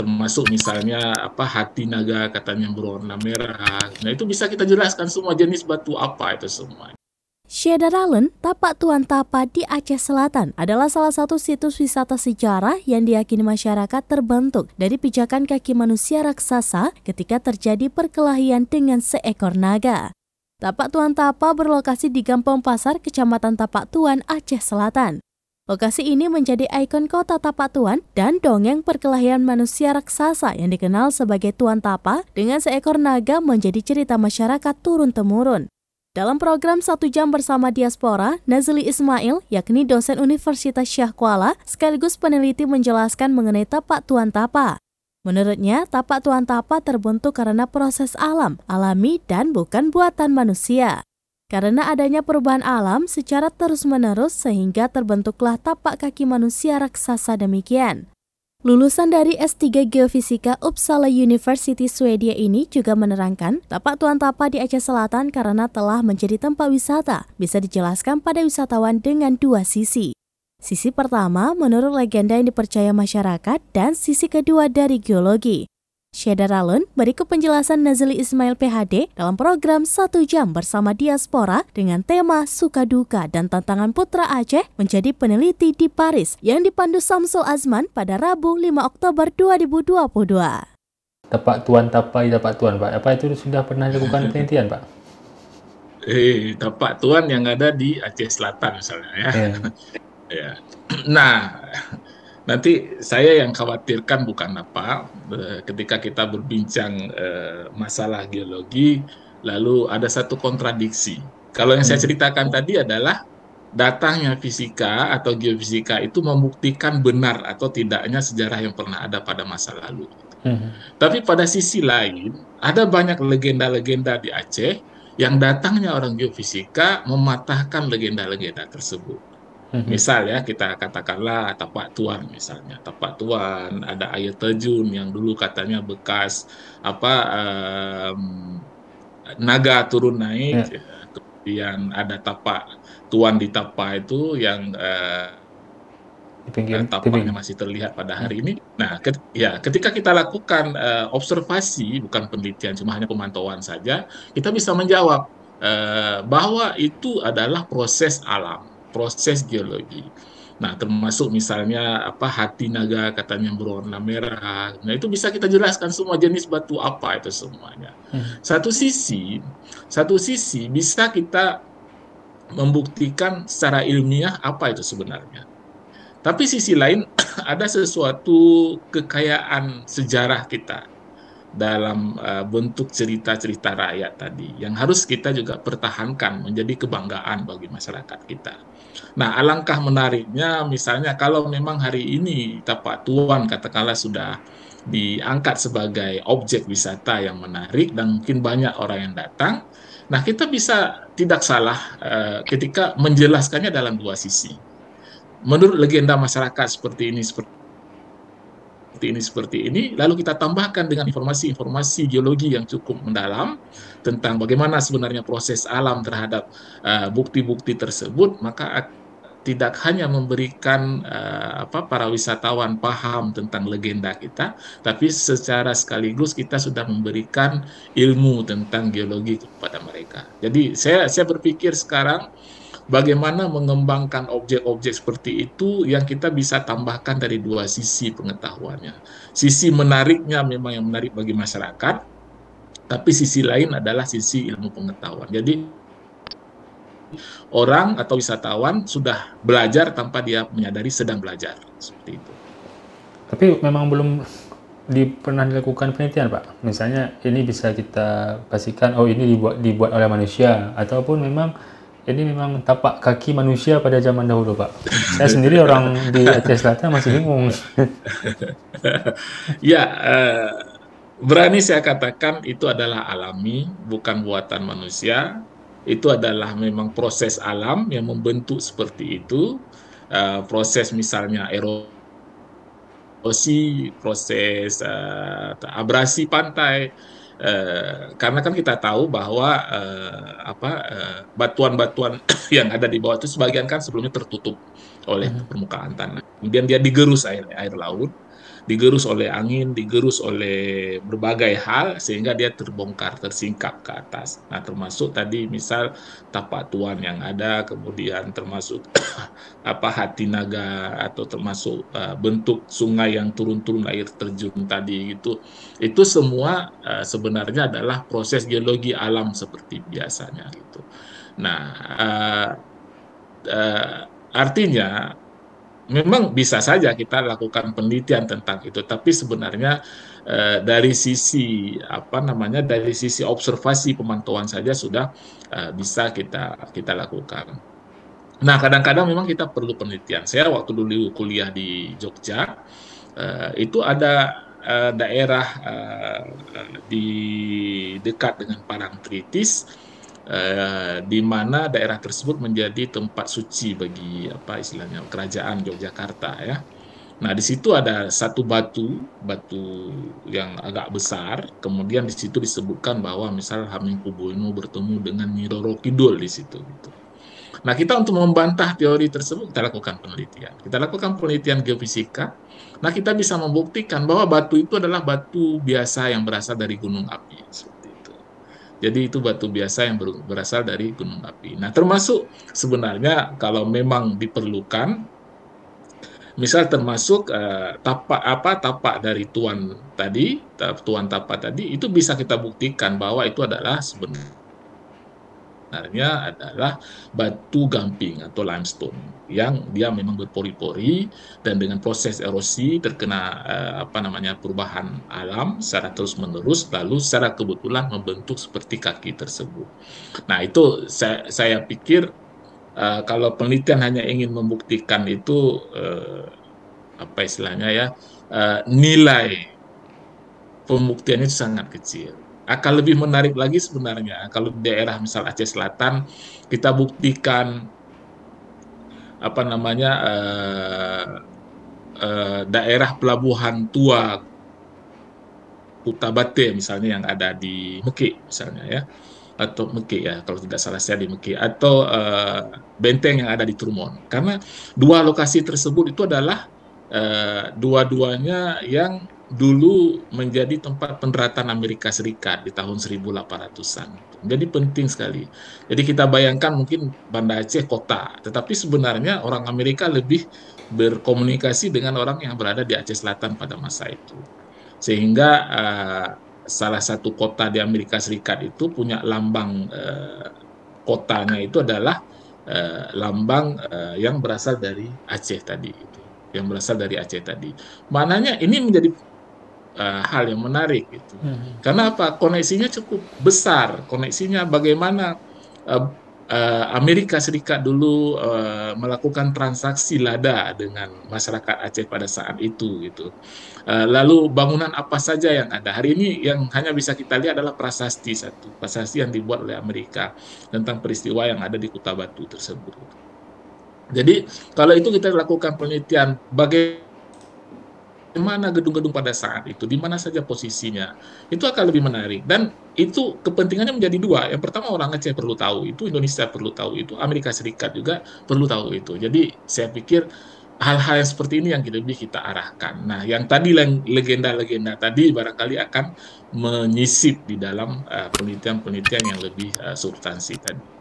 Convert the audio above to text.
termasuk misalnya apa hati naga katanya berwarna merah. Nah itu bisa kita jelaskan semua jenis batu apa itu semua. Shedaralan, Tapak Tuan Tapa di Aceh Selatan adalah salah satu situs wisata sejarah yang diakini masyarakat terbentuk dari pijakan kaki manusia raksasa ketika terjadi perkelahian dengan seekor naga. Tapak Tuan Tapa berlokasi di Gampong Pasar, Kecamatan Tapak Tuan, Aceh Selatan. Lokasi ini menjadi ikon kota Tuan dan dongeng perkelahian manusia raksasa yang dikenal sebagai Tuan Tapa dengan seekor naga menjadi cerita masyarakat turun-temurun. Dalam program Satu Jam Bersama Diaspora, Nazli Ismail, yakni dosen Universitas Syah Kuala, sekaligus peneliti menjelaskan mengenai tapak tuan tapa. Menurutnya, tapak tuan tapa terbentuk karena proses alam, alami, dan bukan buatan manusia. Karena adanya perubahan alam secara terus-menerus sehingga terbentuklah tapak kaki manusia raksasa demikian. Lulusan dari S3 Geofisika Uppsala University Swedia ini juga menerangkan tapak Tuan Tapa di Aceh Selatan karena telah menjadi tempat wisata bisa dijelaskan pada wisatawan dengan dua sisi. Sisi pertama menurut legenda yang dipercaya masyarakat dan sisi kedua dari geologi. Syeda Ralun berikut penjelasan Nazli Ismail PHD dalam program Satu Jam bersama Diaspora dengan tema Suka Duka dan Tantangan Putra Aceh menjadi peneliti di Paris yang dipandu Samsul Azman pada Rabu 5 Oktober 2022. Tepat Tuan Tapai tepat Tuan Pak, apa itu sudah pernah dilakukan penelitian Pak? Eh, tepat Tuan yang ada di Aceh Selatan misalnya ya. Yeah. ya. Nah, Nanti saya yang khawatirkan bukan apa, eh, ketika kita berbincang eh, masalah geologi, lalu ada satu kontradiksi. Kalau yang saya hmm. ceritakan tadi adalah datangnya fisika atau geofisika itu membuktikan benar atau tidaknya sejarah yang pernah ada pada masa lalu. Hmm. Tapi pada sisi lain, ada banyak legenda-legenda di Aceh yang datangnya orang geofisika mematahkan legenda-legenda tersebut. Mhm. Misal ya kita katakanlah tapak tuan misalnya, tapak tuan ada air terjun yang dulu katanya bekas apa um, naga turun naik, ya. ya. kemudian ada tapak tuan di tapak itu yang uh, tapaknya masih terlihat pada hari hmm. ini. Nah, ket, ya ketika kita lakukan uh, observasi bukan penelitian cuma hanya pemantauan saja, kita bisa menjawab uh, bahwa itu adalah proses alam proses geologi. Nah, termasuk misalnya apa hati naga katanya berwarna merah. Nah, itu bisa kita jelaskan semua jenis batu apa itu semuanya. Hmm. Satu sisi, satu sisi bisa kita membuktikan secara ilmiah apa itu sebenarnya. Tapi sisi lain ada sesuatu kekayaan sejarah kita dalam uh, bentuk cerita-cerita rakyat tadi yang harus kita juga pertahankan menjadi kebanggaan bagi masyarakat kita. Nah, alangkah menariknya misalnya kalau memang hari ini tapak tuan katakanlah sudah diangkat sebagai objek wisata yang menarik dan mungkin banyak orang yang datang, nah kita bisa tidak salah uh, ketika menjelaskannya dalam dua sisi. Menurut legenda masyarakat seperti ini seperti seperti ini, seperti ini, lalu kita tambahkan dengan informasi-informasi geologi yang cukup mendalam tentang bagaimana sebenarnya proses alam terhadap eh, bukti-bukti uh, tersebut, maka tidak hanya memberikan uh, apa para wisatawan paham tentang legenda kita, tapi secara sekaligus kita sudah memberikan ilmu tentang geologi kepada mereka. Jadi saya saya berpikir sekarang bagaimana mengembangkan objek-objek seperti itu yang kita bisa tambahkan dari dua sisi pengetahuannya. Sisi menariknya memang yang menarik bagi masyarakat, tapi sisi lain adalah sisi ilmu pengetahuan. Jadi orang atau wisatawan sudah belajar tanpa dia menyadari sedang belajar seperti itu. Tapi memang belum di, pernah dilakukan penelitian pak misalnya ini bisa kita pastikan oh ini dibuat dibuat oleh manusia ataupun memang ini memang tapak kaki manusia pada zaman dahulu, Pak. Saya sendiri orang di Aceh Selatan masih bingung. ya, uh, berani saya katakan itu adalah alami, bukan buatan manusia. Itu adalah memang proses alam yang membentuk seperti itu. Uh, proses misalnya erosi, proses uh, abrasi pantai, Eh, karena kan kita tahu bahwa eh, apa eh, batuan-batuan yang ada di bawah itu sebagian kan sebelumnya tertutup oleh hmm. permukaan tanah. Kemudian dia digerus air air laut digerus oleh angin, digerus oleh berbagai hal sehingga dia terbongkar, tersingkap ke atas. Nah, termasuk tadi misal tapak tuan yang ada, kemudian termasuk apa hati naga atau termasuk uh, bentuk sungai yang turun-turun air terjun tadi itu Itu semua uh, sebenarnya adalah proses geologi alam seperti biasanya gitu. Nah, uh, uh, artinya memang bisa saja kita lakukan penelitian tentang itu, tapi sebenarnya eh, dari sisi apa namanya dari sisi observasi pemantauan saja sudah eh, bisa kita kita lakukan. Nah, kadang-kadang memang kita perlu penelitian. Saya waktu dulu kuliah di Jogja, eh, itu ada eh, daerah eh, di dekat dengan Parangtritis Eh, di mana daerah tersebut menjadi tempat suci bagi apa istilahnya kerajaan Yogyakarta ya. Nah, di situ ada satu batu, batu yang agak besar. Kemudian di situ disebutkan bahwa misal Hamengkubuwono bertemu dengan Nyi Kidul di situ gitu. Nah, kita untuk membantah teori tersebut kita lakukan penelitian. Kita lakukan penelitian geofisika. Nah, kita bisa membuktikan bahwa batu itu adalah batu biasa yang berasal dari gunung api. Jadi itu batu biasa yang berasal dari gunung api. Nah, termasuk sebenarnya kalau memang diperlukan misal termasuk uh, eh, tapak apa tapak dari tuan tadi, tuan tapak tadi itu bisa kita buktikan bahwa itu adalah sebenarnya sebenarnya adalah batu gamping atau limestone yang dia memang berpori-pori dan dengan proses erosi terkena uh, apa namanya perubahan alam secara terus-menerus lalu secara kebetulan membentuk seperti kaki tersebut. Nah, itu saya saya pikir uh, kalau penelitian hanya ingin membuktikan itu uh, apa istilahnya ya uh, nilai pembuktiannya sangat kecil akan lebih menarik lagi sebenarnya kalau di daerah misal Aceh Selatan kita buktikan apa namanya uh, uh, daerah pelabuhan tua Kutabate misalnya yang ada di Meki misalnya ya atau Meki ya kalau tidak salah saya di Meki atau uh, benteng yang ada di Trumon karena dua lokasi tersebut itu adalah uh, dua-duanya yang dulu menjadi tempat pendaratan Amerika Serikat di tahun 1800-an. Jadi penting sekali. Jadi kita bayangkan mungkin Banda Aceh kota, tetapi sebenarnya orang Amerika lebih berkomunikasi dengan orang yang berada di Aceh Selatan pada masa itu. Sehingga uh, salah satu kota di Amerika Serikat itu punya lambang uh, kotanya itu adalah uh, lambang uh, yang berasal dari Aceh tadi yang berasal dari Aceh tadi. Mananya ini menjadi uh, hal yang menarik gitu. Hmm. Karena apa? Koneksinya cukup besar. Koneksinya bagaimana uh, uh, Amerika Serikat dulu uh, melakukan transaksi lada dengan masyarakat Aceh pada saat itu gitu. Uh, lalu bangunan apa saja yang ada hari ini yang hanya bisa kita lihat adalah prasasti satu prasasti yang dibuat oleh Amerika tentang peristiwa yang ada di Kuta Batu tersebut. Jadi kalau itu kita lakukan penelitian bagaimana di mana gedung-gedung pada saat itu, di mana saja posisinya, itu akan lebih menarik. Dan itu kepentingannya menjadi dua. Yang pertama orang Aceh perlu tahu itu, Indonesia perlu tahu itu, Amerika Serikat juga perlu tahu itu. Jadi saya pikir hal-hal yang seperti ini yang lebih kita arahkan. Nah, yang tadi legenda-legenda tadi barangkali akan menyisip di dalam eh, penelitian-penelitian yang lebih uh, substansi tadi.